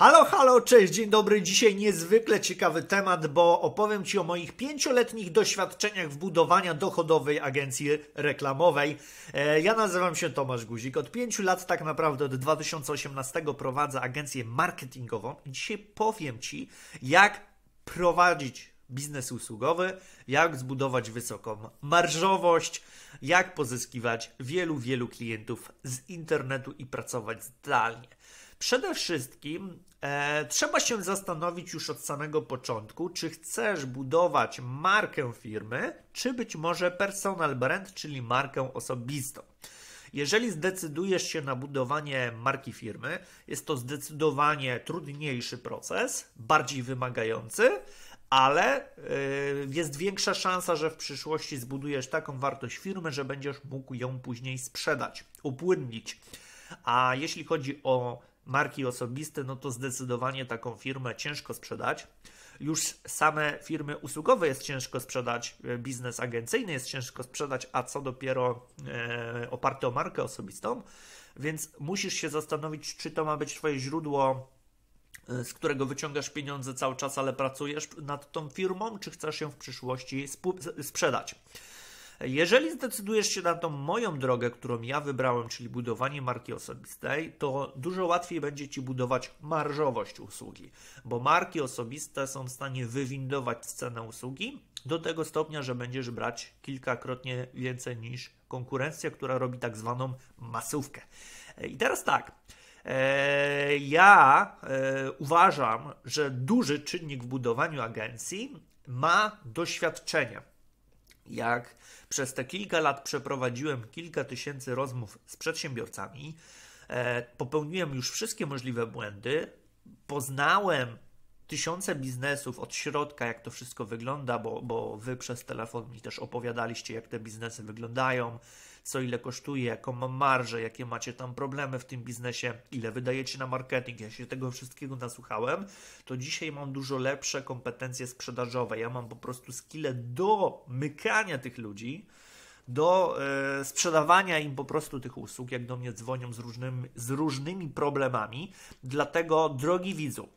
Halo, halo, cześć, dzień dobry. Dzisiaj niezwykle ciekawy temat, bo opowiem Ci o moich pięcioletnich doświadczeniach w budowaniu dochodowej agencji reklamowej. E, ja nazywam się Tomasz Guzik. Od pięciu lat, tak naprawdę od 2018, prowadzę agencję marketingową. Dzisiaj powiem Ci, jak prowadzić biznes usługowy, jak zbudować wysoką marżowość, jak pozyskiwać wielu, wielu klientów z internetu i pracować zdalnie. Przede wszystkim e, trzeba się zastanowić już od samego początku, czy chcesz budować markę firmy, czy być może personal brand, czyli markę osobistą. Jeżeli zdecydujesz się na budowanie marki firmy, jest to zdecydowanie trudniejszy proces, bardziej wymagający, ale e, jest większa szansa, że w przyszłości zbudujesz taką wartość firmy, że będziesz mógł ją później sprzedać, upłynnić. A jeśli chodzi o marki osobiste, no to zdecydowanie taką firmę ciężko sprzedać. Już same firmy usługowe jest ciężko sprzedać, e, biznes agencyjny jest ciężko sprzedać, a co dopiero e, oparte o markę osobistą. Więc musisz się zastanowić, czy to ma być Twoje źródło e, z którego wyciągasz pieniądze cały czas, ale pracujesz nad tą firmą, czy chcesz ją w przyszłości sprzedać. Jeżeli zdecydujesz się na tą moją drogę, którą ja wybrałem, czyli budowanie marki osobistej, to dużo łatwiej będzie Ci budować marżowość usługi, bo marki osobiste są w stanie wywindować cenę usługi do tego stopnia, że będziesz brać kilkakrotnie więcej niż konkurencja, która robi tak zwaną masówkę. I teraz tak. E, ja e, uważam, że duży czynnik w budowaniu agencji ma doświadczenie. Jak przez te kilka lat przeprowadziłem kilka tysięcy rozmów z przedsiębiorcami, e, popełniłem już wszystkie możliwe błędy, poznałem tysiące biznesów od środka, jak to wszystko wygląda, bo, bo wy przez telefon mi też opowiadaliście, jak te biznesy wyglądają, co ile kosztuje, jaką mam marżę, jakie macie tam problemy w tym biznesie, ile wydajecie na marketing. Ja się tego wszystkiego nasłuchałem, to dzisiaj mam dużo lepsze kompetencje sprzedażowe. Ja mam po prostu skille do mykania tych ludzi do y, sprzedawania im po prostu tych usług, jak do mnie dzwonią z, różnym, z różnymi problemami. Dlatego, drogi widzu,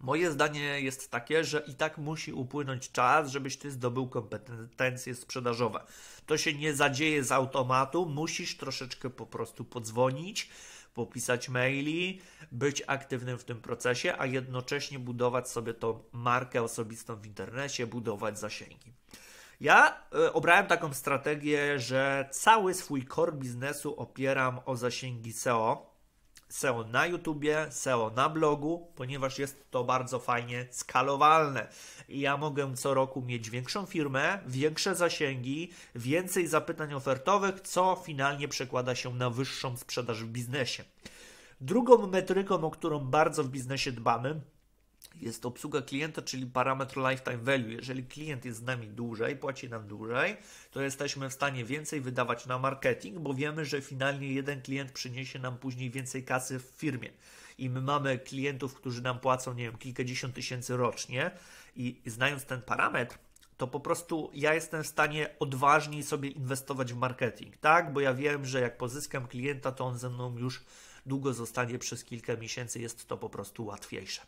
Moje zdanie jest takie, że i tak musi upłynąć czas, żebyś ty zdobył kompetencje sprzedażowe. To się nie zadzieje z automatu, musisz troszeczkę po prostu podzwonić, popisać maili, być aktywnym w tym procesie, a jednocześnie budować sobie tą markę osobistą w internecie, budować zasięgi. Ja e, obrałem taką strategię, że cały swój core biznesu opieram o zasięgi SEO SEO na YouTubie, SEO na blogu, ponieważ jest to bardzo fajnie skalowalne. I ja mogę co roku mieć większą firmę, większe zasięgi, więcej zapytań ofertowych, co finalnie przekłada się na wyższą sprzedaż w biznesie. Drugą metryką, o którą bardzo w biznesie dbamy, jest obsługa klienta, czyli parametr lifetime value. Jeżeli klient jest z nami dłużej, płaci nam dłużej, to jesteśmy w stanie więcej wydawać na marketing, bo wiemy, że finalnie jeden klient przyniesie nam później więcej kasy w firmie. I my mamy klientów, którzy nam płacą, nie wiem, kilkadziesiąt tysięcy rocznie, i znając ten parametr, to po prostu ja jestem w stanie odważniej sobie inwestować w marketing, tak? Bo ja wiem, że jak pozyskam klienta, to on ze mną już długo zostanie przez kilka miesięcy, jest to po prostu łatwiejsze.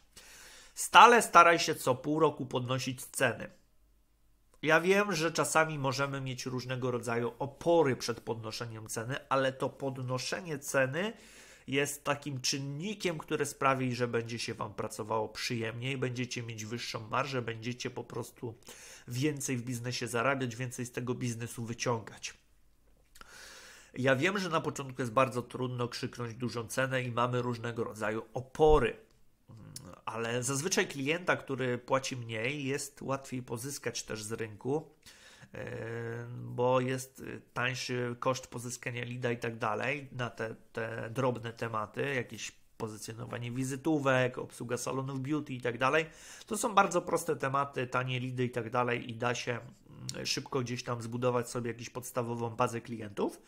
Stale staraj się co pół roku podnosić ceny. Ja wiem, że czasami możemy mieć różnego rodzaju opory przed podnoszeniem ceny, ale to podnoszenie ceny jest takim czynnikiem, który sprawi, że będzie się Wam pracowało przyjemniej, będziecie mieć wyższą marżę, będziecie po prostu więcej w biznesie zarabiać, więcej z tego biznesu wyciągać. Ja wiem, że na początku jest bardzo trudno krzyknąć dużą cenę i mamy różnego rodzaju opory ale zazwyczaj klienta, który płaci mniej, jest łatwiej pozyskać też z rynku, e, bo jest tańszy koszt pozyskania lida i tak dalej na te, te drobne tematy, jakieś pozycjonowanie wizytówek, obsługa salonów beauty i tak dalej. To są bardzo proste tematy, tanie lidy i tak dalej i da się mm, szybko gdzieś tam zbudować sobie jakąś podstawową bazę klientów,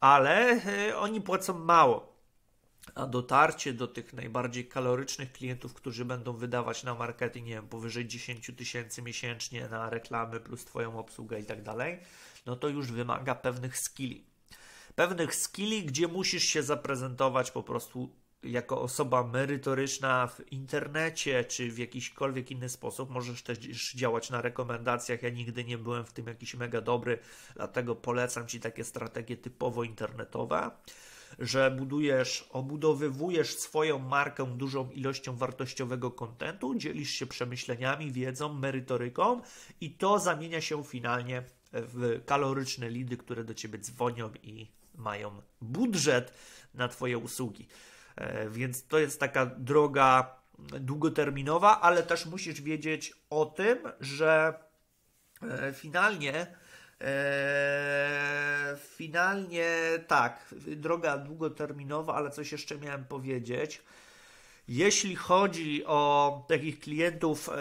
ale e, oni płacą mało a dotarcie do tych najbardziej kalorycznych klientów, którzy będą wydawać na marketing, nie wiem, powyżej 10 tysięcy miesięcznie na reklamy plus Twoją obsługę i tak dalej, no to już wymaga pewnych skilli. Pewnych skilli, gdzie musisz się zaprezentować po prostu jako osoba merytoryczna w internecie czy w jakiśkolwiek inny sposób. Możesz też działać na rekomendacjach. Ja nigdy nie byłem w tym jakiś mega dobry, dlatego polecam Ci takie strategie typowo internetowe że budujesz, obudowywujesz swoją markę dużą ilością wartościowego kontentu, dzielisz się przemyśleniami, wiedzą, merytoryką i to zamienia się finalnie w kaloryczne lidy, które do ciebie dzwonią i mają budżet na twoje usługi. E, więc to jest taka droga długoterminowa, ale też musisz wiedzieć o tym, że e, finalnie e, finalnie tak, droga długoterminowa, ale coś jeszcze miałem powiedzieć. Jeśli chodzi o takich klientów e,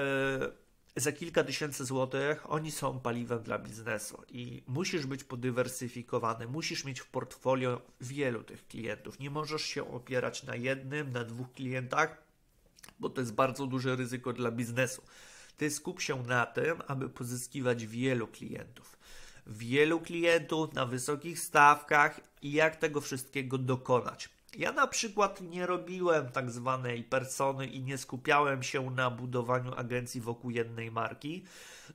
za kilka tysięcy złotych, oni są paliwem dla biznesu i musisz być podywersyfikowany, musisz mieć w portfolio wielu tych klientów. Nie możesz się opierać na jednym, na dwóch klientach, bo to jest bardzo duże ryzyko dla biznesu. Ty skup się na tym, aby pozyskiwać wielu klientów wielu klientów na wysokich stawkach i jak tego wszystkiego dokonać. Ja na przykład nie robiłem tak zwanej persony i nie skupiałem się na budowaniu agencji wokół jednej marki,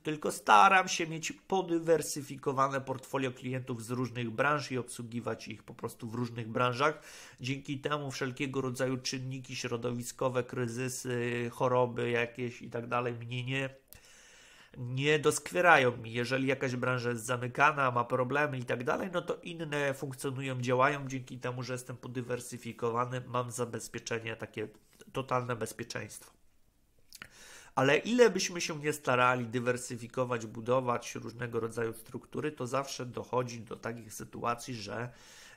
tylko staram się mieć podywersyfikowane portfolio klientów z różnych branż i obsługiwać ich po prostu w różnych branżach. Dzięki temu wszelkiego rodzaju czynniki środowiskowe, kryzysy, choroby jakieś i tak dalej mnie nie nie doskwierają mi. Jeżeli jakaś branża jest zamykana, ma problemy i tak dalej, no to inne funkcjonują, działają dzięki temu, że jestem podywersyfikowany, mam zabezpieczenie, takie totalne bezpieczeństwo. Ale ile byśmy się nie starali dywersyfikować, budować różnego rodzaju struktury, to zawsze dochodzi do takich sytuacji, że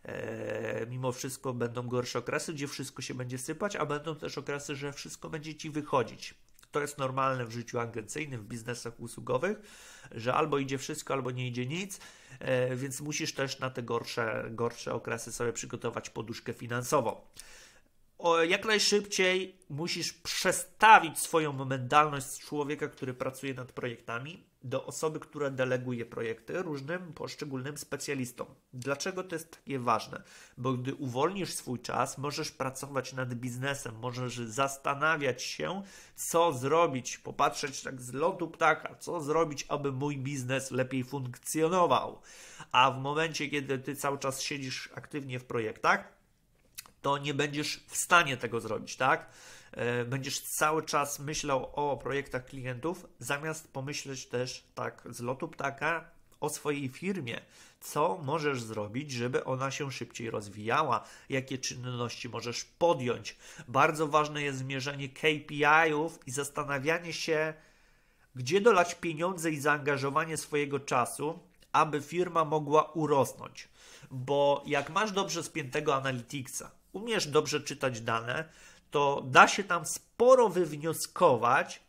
e, mimo wszystko będą gorsze okresy, gdzie wszystko się będzie sypać, a będą też okresy, że wszystko będzie ci wychodzić. To jest normalne w życiu agencyjnym, w biznesach usługowych, że albo idzie wszystko, albo nie idzie nic, e, więc musisz też na te gorsze, gorsze okresy sobie przygotować poduszkę finansową. O, jak najszybciej musisz przestawić swoją mentalność z człowieka, który pracuje nad projektami, do osoby, która deleguje projekty różnym poszczególnym specjalistom. Dlaczego to jest takie ważne? Bo gdy uwolnisz swój czas, możesz pracować nad biznesem, możesz zastanawiać się, co zrobić, popatrzeć tak z lotu ptaka, co zrobić, aby mój biznes lepiej funkcjonował. A w momencie, kiedy ty cały czas siedzisz aktywnie w projektach, to nie będziesz w stanie tego zrobić, tak? E, będziesz cały czas myślał o projektach klientów, zamiast pomyśleć też tak z lotu ptaka o swojej firmie. Co możesz zrobić, żeby ona się szybciej rozwijała? Jakie czynności możesz podjąć? Bardzo ważne jest zmierzenie KPI-ów i zastanawianie się, gdzie dolać pieniądze i zaangażowanie swojego czasu, aby firma mogła urosnąć. Bo jak masz dobrze spiętego analityksa, umiesz dobrze czytać dane, to da się tam sporo wywnioskować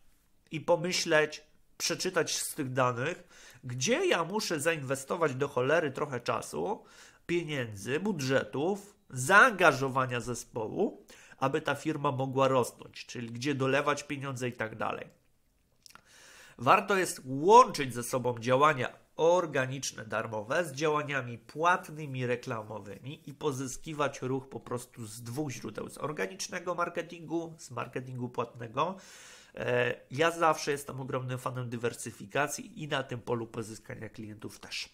i pomyśleć, przeczytać z tych danych, gdzie ja muszę zainwestować do cholery trochę czasu, pieniędzy, budżetów, zaangażowania zespołu, aby ta firma mogła rosnąć, czyli gdzie dolewać pieniądze i tak dalej. Warto jest łączyć ze sobą działania organiczne, darmowe z działaniami płatnymi, reklamowymi i pozyskiwać ruch po prostu z dwóch źródeł: z organicznego marketingu, z marketingu płatnego. E, ja zawsze jestem ogromnym fanem dywersyfikacji i na tym polu pozyskania klientów też.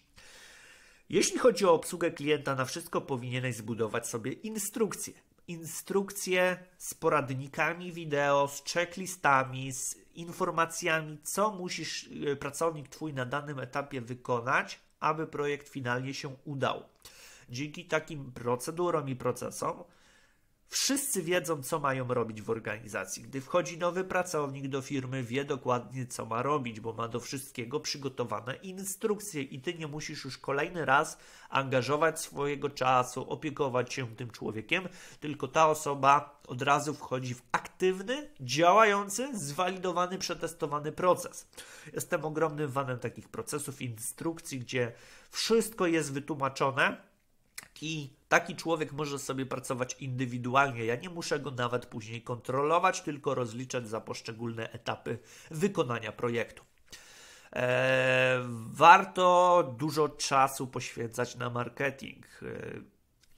Jeśli chodzi o obsługę klienta, na wszystko powinieneś zbudować sobie instrukcję instrukcje z poradnikami wideo, z checklistami, z informacjami, co musisz e, pracownik Twój na danym etapie wykonać, aby projekt finalnie się udał. Dzięki takim procedurom i procesom Wszyscy wiedzą, co mają robić w organizacji. Gdy wchodzi nowy pracownik do firmy, wie dokładnie, co ma robić, bo ma do wszystkiego przygotowane instrukcje i ty nie musisz już kolejny raz angażować swojego czasu, opiekować się tym człowiekiem, tylko ta osoba od razu wchodzi w aktywny, działający, zwalidowany, przetestowany proces. Jestem ogromnym fanem takich procesów, instrukcji, gdzie wszystko jest wytłumaczone i taki człowiek może sobie pracować indywidualnie. Ja nie muszę go nawet później kontrolować, tylko rozliczać za poszczególne etapy wykonania projektu. E, warto dużo czasu poświęcać na marketing e,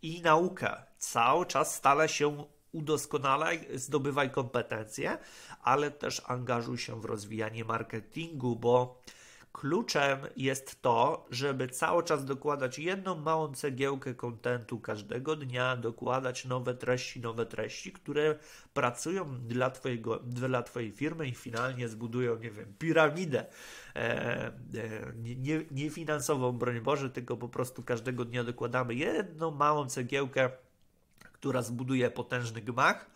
i naukę. Cały czas stale się udoskonalaj, zdobywaj kompetencje, ale też angażuj się w rozwijanie marketingu, bo Kluczem jest to, żeby cały czas dokładać jedną małą cegiełkę kontentu każdego dnia, dokładać nowe treści, nowe treści, które pracują dla, twojego, dla Twojej firmy i finalnie zbudują, nie wiem, piramidę. E, e nie, nie finansową, broń Boże, tylko po prostu każdego dnia dokładamy jedną małą cegiełkę, która zbuduje potężny gmach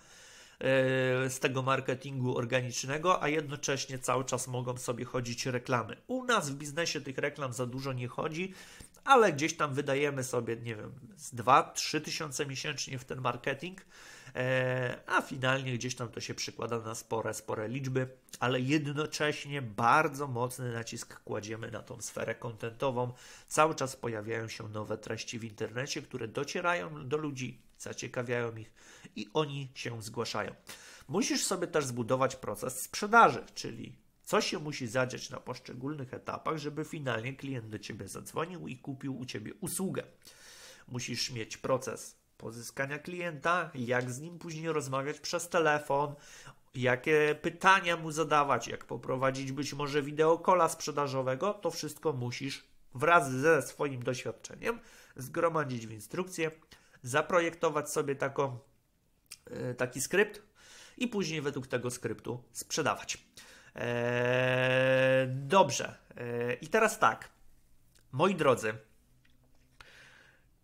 E, z tego marketingu organicznego, a jednocześnie cały czas mogą sobie chodzić reklamy. U nas w biznesie tych reklam za dużo nie chodzi, ale gdzieś tam wydajemy sobie, nie wiem, z 2-3 tysiące miesięcznie w ten marketing. E, a finalnie gdzieś tam to się przykłada na spore, spore liczby, ale jednocześnie bardzo mocny nacisk kładziemy na tą sferę kontentową. Cały czas pojawiają się nowe treści w internecie, które docierają do ludzi, zaciekawiają ich i oni się zgłaszają. Musisz sobie też zbudować proces sprzedaży, czyli co się musi zadziać na poszczególnych etapach, żeby finalnie klient do ciebie zadzwonił i kupił u ciebie usługę. Musisz mieć proces pozyskania klienta, jak z nim później rozmawiać przez telefon, jakie pytania mu zadawać, jak poprowadzić być może wideokola sprzedażowego, to wszystko musisz wraz ze swoim doświadczeniem zgromadzić w instrukcję, zaprojektować sobie taką, e, taki skrypt i później według tego skryptu sprzedawać. Eee, dobrze. Eee, I teraz tak. Moi drodzy,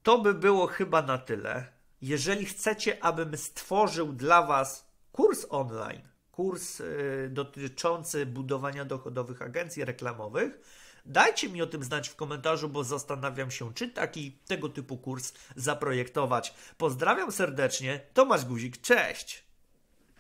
to by było chyba na tyle. Jeżeli chcecie, abym stworzył dla Was kurs online, kurs y, dotyczący budowania dochodowych agencji reklamowych, dajcie mi o tym znać w komentarzu, bo zastanawiam się, czy taki tego typu kurs zaprojektować. Pozdrawiam serdecznie, Tomasz Guzik, cześć!